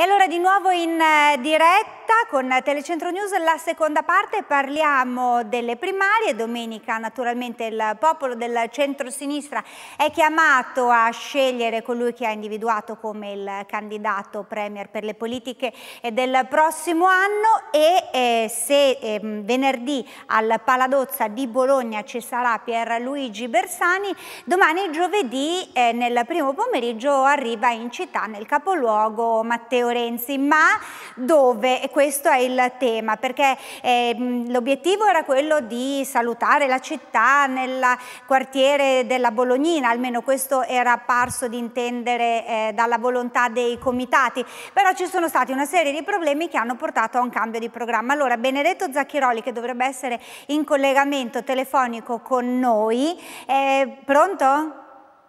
E allora di nuovo in eh, diretta con Telecentro News la seconda parte, parliamo delle primarie, domenica naturalmente il popolo del centro-sinistra è chiamato a scegliere colui che ha individuato come il candidato premier per le politiche del prossimo anno e eh, se eh, venerdì al Paladozza di Bologna ci sarà Pierluigi Bersani, domani giovedì eh, nel primo pomeriggio arriva in città nel capoluogo Matteo Lorenzi, ma dove? E questo è il tema, perché eh, l'obiettivo era quello di salutare la città nel quartiere della Bolognina, almeno questo era parso di intendere eh, dalla volontà dei comitati, però ci sono stati una serie di problemi che hanno portato a un cambio di programma. Allora, Benedetto Zacchiroli, che dovrebbe essere in collegamento telefonico con noi, eh, pronto?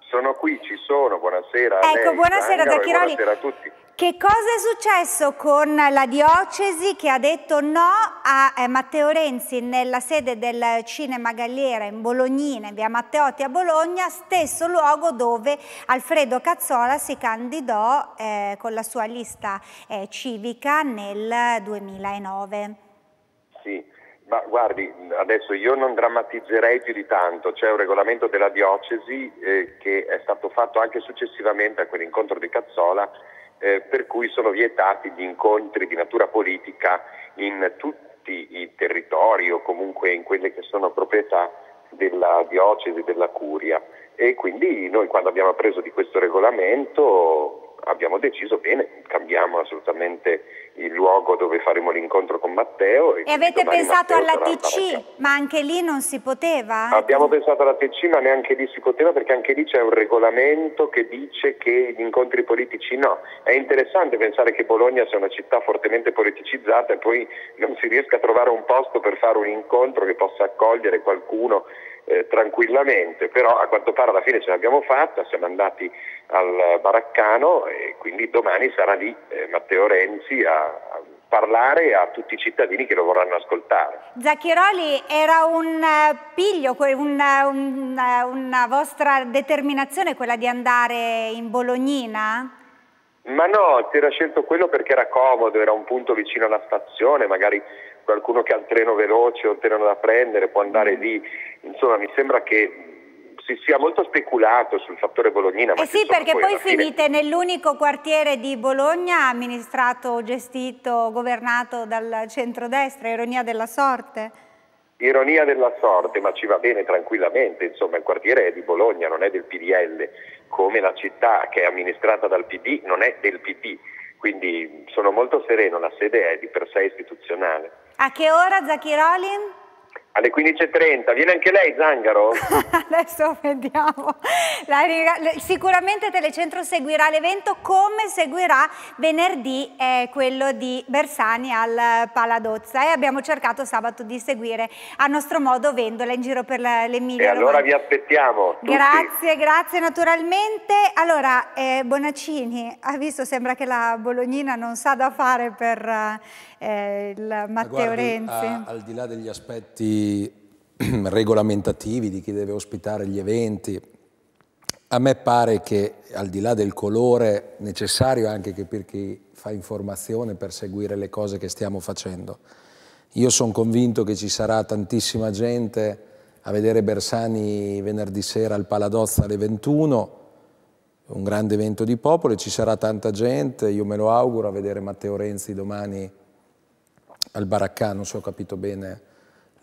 Sono qui, ci sono, buonasera. Ecco, lei, buonasera Zacchiroli. Buonasera a tutti. Che cosa è successo con la diocesi che ha detto no a eh, Matteo Renzi nella sede del Cinema Galliera in Bolognina, in via Matteotti a Bologna, stesso luogo dove Alfredo Cazzola si candidò eh, con la sua lista eh, civica nel 2009? Sì, ma guardi, adesso io non drammatizzerei più di tanto, c'è un regolamento della diocesi eh, che è stato fatto anche successivamente a quell'incontro di Cazzola eh, per cui sono vietati gli incontri di natura politica in tutti i territori o comunque in quelle che sono proprietà della diocesi, della curia. E quindi noi quando abbiamo preso di questo regolamento abbiamo deciso bene, cambiamo assolutamente il luogo dove faremo l'incontro con Matteo. E, e avete pensato Matteo alla TC, ma anche lì non si poteva? Abbiamo pensato alla TC, ma neanche lì si poteva perché anche lì c'è un regolamento che dice che gli incontri politici no. È interessante pensare che Bologna sia una città fortemente politicizzata e poi non si riesca a trovare un posto per fare un incontro che possa accogliere qualcuno eh, tranquillamente, però a quanto pare alla fine ce l'abbiamo fatta, siamo andati al Baraccano e quindi domani sarà lì eh, Matteo Renzi a, a parlare a tutti i cittadini che lo vorranno ascoltare. Zacchiroli, era un eh, piglio, una, una, eh, eh, una vostra determinazione quella di andare in Bolognina? Ma no, si era scelto quello perché era comodo, era un punto vicino alla stazione, magari qualcuno che ha il treno veloce o il treno da prendere può andare mm. lì insomma mi sembra che si sia molto speculato sul fattore bolognina. Eh sì, perché poi, poi finite fine... nell'unico quartiere di Bologna amministrato, gestito, governato dal centrodestra, ironia della sorte. Ironia della sorte, ma ci va bene tranquillamente, insomma il quartiere è di Bologna, non è del PDL, come la città che è amministrata dal PD non è del PD, quindi sono molto sereno, la sede è di per sé istituzionale. A che ora Zachirolin? Alle 15.30, viene anche lei Zangaro? Adesso vediamo. sicuramente Telecentro seguirà l'evento come seguirà venerdì eh, quello di Bersani al Paladozza e abbiamo cercato sabato di seguire a nostro modo Vendola in giro per l'Emilia. E allora vi aspettiamo. Tutti. Grazie, grazie naturalmente. Allora eh, Bonaccini, ha visto sembra che la Bolognina non sa da fare per eh, il Matteo Guardi, Renzi. A, al di là degli aspetti regolamentativi di chi deve ospitare gli eventi. A me pare che al di là del colore necessario anche che per chi fa informazione per seguire le cose che stiamo facendo. Io sono convinto che ci sarà tantissima gente a vedere Bersani venerdì sera al Paladozza alle 21, un grande evento di popolo, e ci sarà tanta gente, io me lo auguro, a vedere Matteo Renzi domani al Baraccà, non so ho capito bene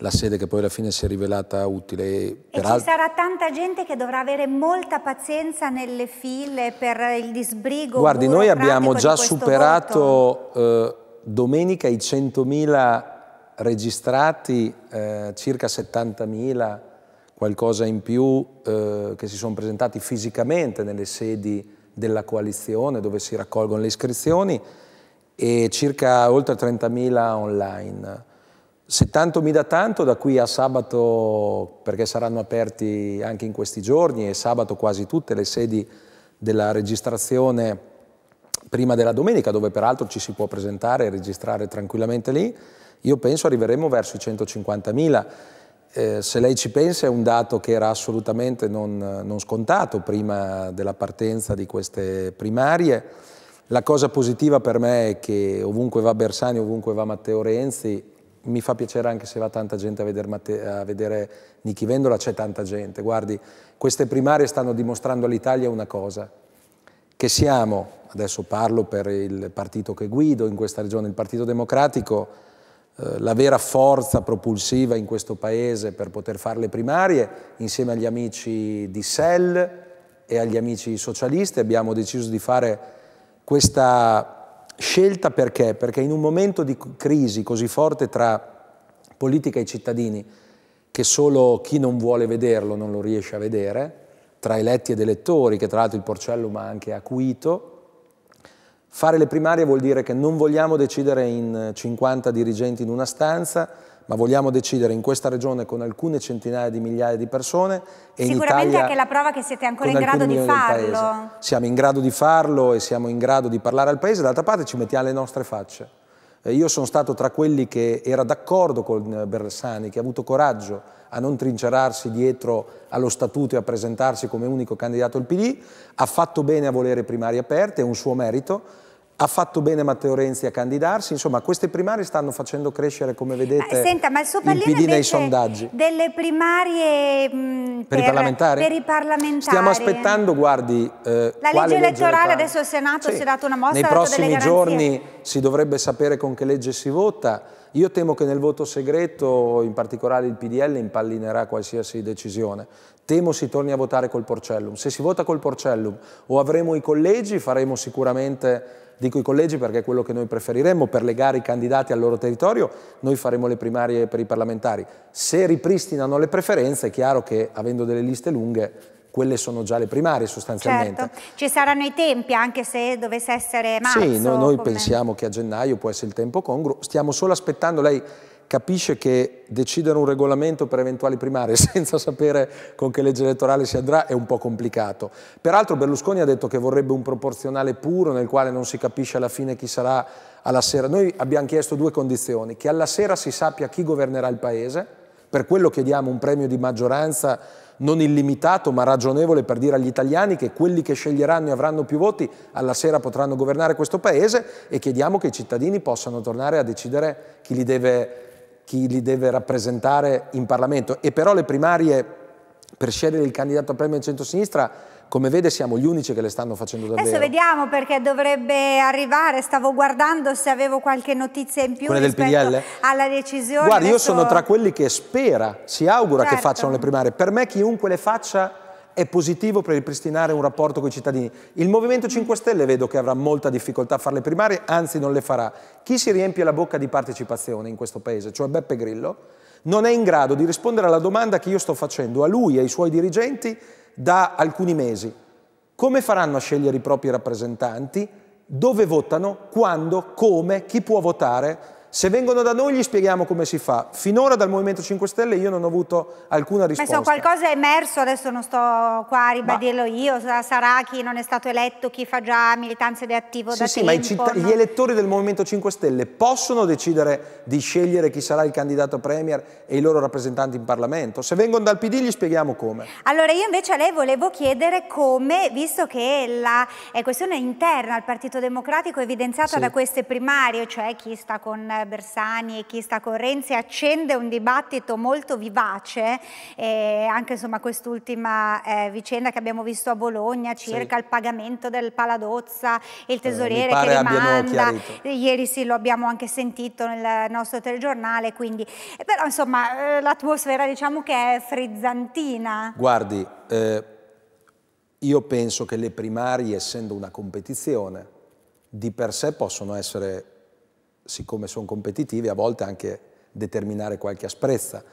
la sede che poi alla fine si è rivelata utile. E ci sarà tanta gente che dovrà avere molta pazienza nelle file per il disbrigo. Guardi, noi abbiamo già superato eh, domenica i 100.000 registrati, eh, circa 70.000, qualcosa in più, eh, che si sono presentati fisicamente nelle sedi della coalizione dove si raccolgono le iscrizioni e circa oltre 30.000 online. Se tanto mi dà tanto, da qui a sabato, perché saranno aperti anche in questi giorni e sabato quasi tutte le sedi della registrazione prima della domenica, dove peraltro ci si può presentare e registrare tranquillamente lì, io penso arriveremo verso i 150.000. Eh, se lei ci pensa è un dato che era assolutamente non, non, scontato prima della partenza di queste primarie. La cosa positiva per me è che ovunque va Bersani, ovunque va Matteo Renzi, mi fa piacere anche se va tanta gente a vedere, Matte, a vedere Nichi Vendola, c'è tanta gente. Guardi, queste primarie stanno dimostrando all'Italia una cosa, che siamo, adesso parlo per il partito che guido in questa regione, il Partito Democratico, eh, la vera forza propulsiva in questo paese per poter fare le primarie, insieme agli amici di SEL e agli amici socialisti abbiamo deciso di fare questa Scelta perché? Perché in un momento di crisi così forte tra politica e cittadini, che solo chi non vuole vederlo non lo riesce a vedere, tra eletti ed elettori, che tra l'altro il Porcellum ha anche acuito, Fare le primarie vuol dire che non vogliamo decidere in 50 eh, dirigenti in una stanza, ma vogliamo decidere in questa regione con alcune centinaia di migliaia di persone e Sicuramente in anche la prova che siete ancora in grado di farlo. Siamo in grado di farlo e siamo in grado di parlare al paese, d'altra parte ci mettiamo le nostre facce. Eh, io sono stato tra quelli che era d'accordo con eh, Bersani, che ha avuto coraggio a non trincerarsi dietro allo statuto e a presentarsi come unico candidato al PD, ha fatto bene a volere primarie aperte, è un suo merito, ha fatto bene Matteo Renzi a candidarsi, insomma queste primarie stanno facendo crescere come vedete eh, senta, ma il, suo il PD nei sondaggi. Delle primarie mh, mm, per, per, i parlamentari? per i parlamentari? Stiamo aspettando, guardi... Eh, la legge elettorale, legge adesso al Senato sì. si è dato una mossa... Nei prossimi giorni si dovrebbe sapere con che legge si vota io temo che nel voto segreto, in particolare il PDL, impallinerà qualsiasi decisione. Temo si torni a votare col porcellum. Se si vota col porcellum o avremo i collegi, faremo sicuramente dico i collegi perché è quello che noi preferiremmo, per legare i candidati al loro territorio, noi faremo le primarie per i parlamentari. Se ripristinano le preferenze è chiaro che avendo delle liste lunghe quelle sono già le primarie sostanzialmente. Certo. Ci saranno i tempi anche se dovesse essere marzo? Sì, noi, noi pensiamo che a gennaio può essere il tempo congruo, stiamo solo aspettando, lei capisce che decidere un regolamento per eventuali primarie senza sapere con che legge elettorale si andrà è un po' complicato. Peraltro Berlusconi ha detto che vorrebbe un proporzionale puro nel quale non si capisce alla fine chi sarà alla sera. Noi abbiamo chiesto due condizioni, che alla sera si sappia chi governerà il Paese, per quello chiediamo un premio di maggioranza non illimitato ma ragionevole per dire agli italiani che quelli che sceglieranno e avranno più voti alla sera potranno governare questo Paese e chiediamo che i cittadini possano tornare a decidere chi li deve, chi li deve rappresentare in Parlamento. E però le primarie per scegliere il candidato a premio del centro-sinistra come vede siamo gli unici che le stanno facendo davvero. Adesso vediamo perché dovrebbe arrivare, stavo guardando se avevo qualche notizia in più Quella del PDL? alla decisione. Guarda, adesso... io sono tra quelli che spera, si augura certo. che facciano le primarie. Per me chiunque le faccia è positivo per ripristinare un rapporto con i cittadini. Il Movimento 5 mm. Stelle vedo che avrà molta difficoltà a fare le primarie, anzi non le farà. Chi si riempie la bocca di partecipazione in questo paese, cioè Beppe Grillo, non è in grado di rispondere alla domanda che io sto facendo a lui e ai suoi dirigenti da alcuni mesi. Come faranno a scegliere i propri rappresentanti? Dove votano? Quando? Come? Chi può votare? Se vengono da noi gli spieghiamo come si fa. Finora dal Movimento 5 Stelle io non ho avuto alcuna risposta. Ma so, qualcosa è emerso, adesso non sto qua a ribadirlo ma... io, sarà chi non è stato eletto, chi fa già militanza ed è attivo sì, da sì, tempo. Sì, ma no? gli elettori del Movimento 5 Stelle possono decidere di scegliere chi sarà il candidato Premier e i loro rappresentanti in Parlamento. Se vengono dal PD gli spieghiamo come. Allora io invece a lei volevo chiedere come, visto che la questione interna al Partito Democratico è evidenziata sì. da queste primarie, cioè chi sta con eh, Bersani e chi sta con Renzi accende un dibattito molto vivace, eh, anche insomma quest'ultima eh, vicenda che abbiamo visto a Bologna circa sì. il pagamento del Paladozza, il eh, tesoriere eh, che rimanda, ieri sì lo abbiamo anche sentito nel nostro telegiornale, quindi eh, però insomma eh, l'atmosfera diciamo che è frizzantina. Guardi, io penso che le primarie essendo una competizione di per sé possono essere siccome sono competitivi, a volte anche determinare qualche asprezza.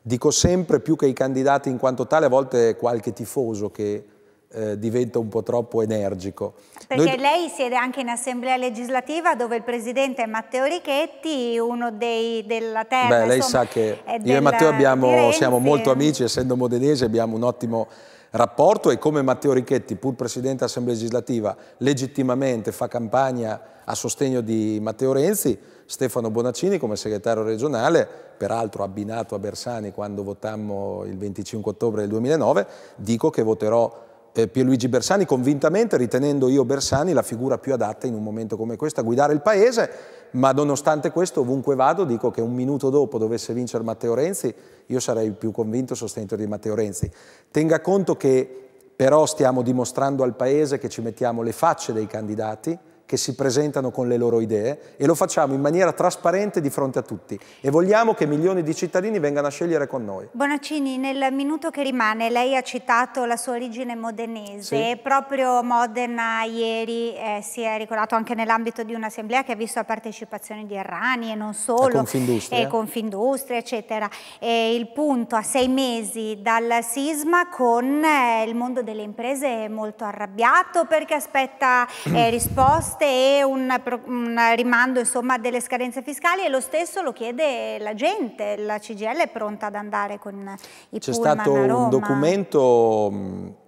Dico sempre più che i candidati in quanto tale, a volte è qualche tifoso che eh, diventa un po' troppo energico. Perché Noi... lei siede anche in assemblea legislativa dove il presidente è Matteo Richetti, uno dei, della terra. Beh, lei insomma, sa che eh, io e Matteo abbiamo, siamo molto amici, essendo modenesi abbiamo un ottimo rapporto e come Matteo Richetti, pur Presidente dell'Assemblea legislativa, legittimamente fa campagna a sostegno di Matteo Renzi, Stefano Bonaccini come segretario regionale, peraltro abbinato a Bersani quando votammo il 25 ottobre del 2009, dico che voterò eh, Pierluigi Bersani convintamente, ritenendo io Bersani la figura più adatta in un momento come questo a guidare il Paese ma nonostante questo ovunque vado dico che un minuto dopo dovesse vincere Matteo Renzi, io sarei più convinto sostenitore di Matteo Renzi. Tenga conto che però stiamo dimostrando al Paese che ci mettiamo le facce dei candidati, che si presentano con le loro idee e lo facciamo in maniera trasparente di fronte a tutti e vogliamo che milioni di cittadini vengano a scegliere con noi. Bonaccini, nel minuto che rimane lei ha citato la sua origine modenese sì. e proprio Modena ieri eh, si è ricordato anche nell'ambito di un'assemblea che ha visto la partecipazione di Errani e non solo, e Confindustria, e Confindustria eccetera. E il punto a sei mesi dal sisma con eh, il mondo delle imprese è molto arrabbiato perché aspetta eh, risposte imposte e un, un rimando insomma, delle scadenze fiscali e lo stesso lo chiede la gente, la CGL è pronta ad andare con i C'è stato un documento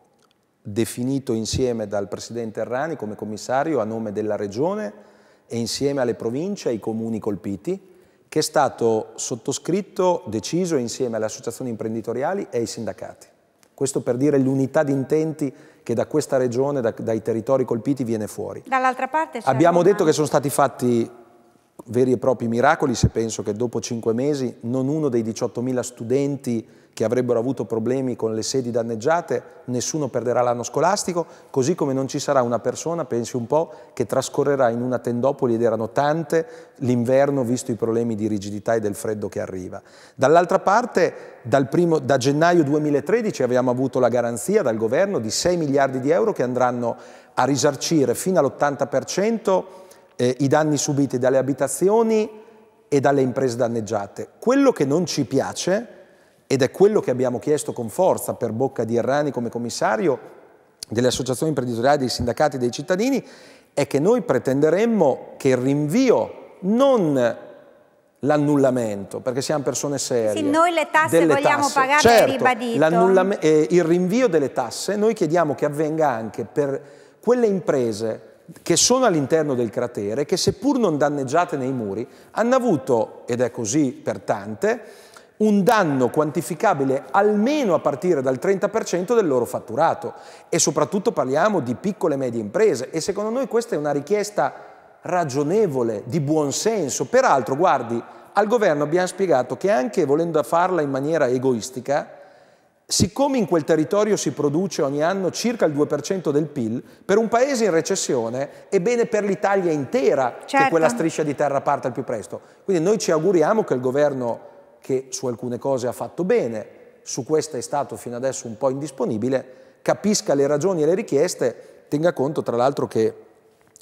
definito insieme dal Presidente Errani come commissario a nome della Regione e insieme alle province e ai comuni colpiti che è stato sottoscritto, deciso insieme alle associazioni imprenditoriali e ai sindacati. Questo per dire l'unità di intenti che da questa regione, da, dai territori colpiti, viene fuori. Dall'altra parte... Abbiamo detto che sono stati fatti veri e propri miracoli se penso che dopo cinque mesi non uno dei 18.000 studenti che avrebbero avuto problemi con le sedi danneggiate, nessuno perderà l'anno scolastico, così come non ci sarà una persona, pensi un po', che trascorrerà in una tendopoli, ed erano tante, l'inverno visto i problemi di rigidità e del freddo che arriva. Dall'altra parte, dal primo, da gennaio 2013 abbiamo avuto la garanzia dal governo di 6 miliardi di euro che andranno a risarcire fino all'80% eh, i danni subiti dalle abitazioni e dalle imprese danneggiate. Quello che non ci piace, ed è quello che abbiamo chiesto con forza per bocca di Errani come commissario, delle associazioni imprenditoriali, dei sindacati, e dei cittadini, è che noi pretenderemmo che il rinvio non l'annullamento, perché siamo persone serie. Sì, noi le tasse vogliamo tasse. pagare, certo, ribadito. Eh, il rinvio delle tasse noi chiediamo che avvenga anche per quelle imprese che sono all'interno del cratere, che seppur non danneggiate nei muri, hanno avuto, ed è così per tante, un danno quantificabile almeno a partire dal 30% del loro fatturato e soprattutto parliamo di piccole e medie imprese e secondo noi questa è una richiesta ragionevole, di buon senso. Peraltro, guardi, al governo abbiamo spiegato che anche volendo farla in maniera egoistica, Siccome in quel territorio si produce ogni anno circa il 2% del PIL, per un paese in recessione è bene per l'Italia intera certo. che quella striscia di terra parta al più presto. Quindi noi ci auguriamo che il governo, che su alcune cose ha fatto bene, su questa è stato fino adesso un po' indisponibile, capisca le ragioni e le richieste, tenga conto tra l'altro che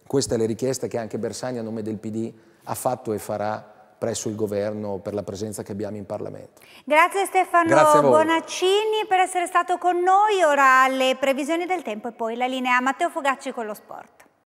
queste le richieste che anche Bersani a nome del PD ha fatto e farà presso il governo per la presenza che abbiamo in Parlamento. Grazie Stefano Grazie Bonaccini per essere stato con noi, ora le previsioni del tempo e poi la linea Matteo Fogacci con lo sport.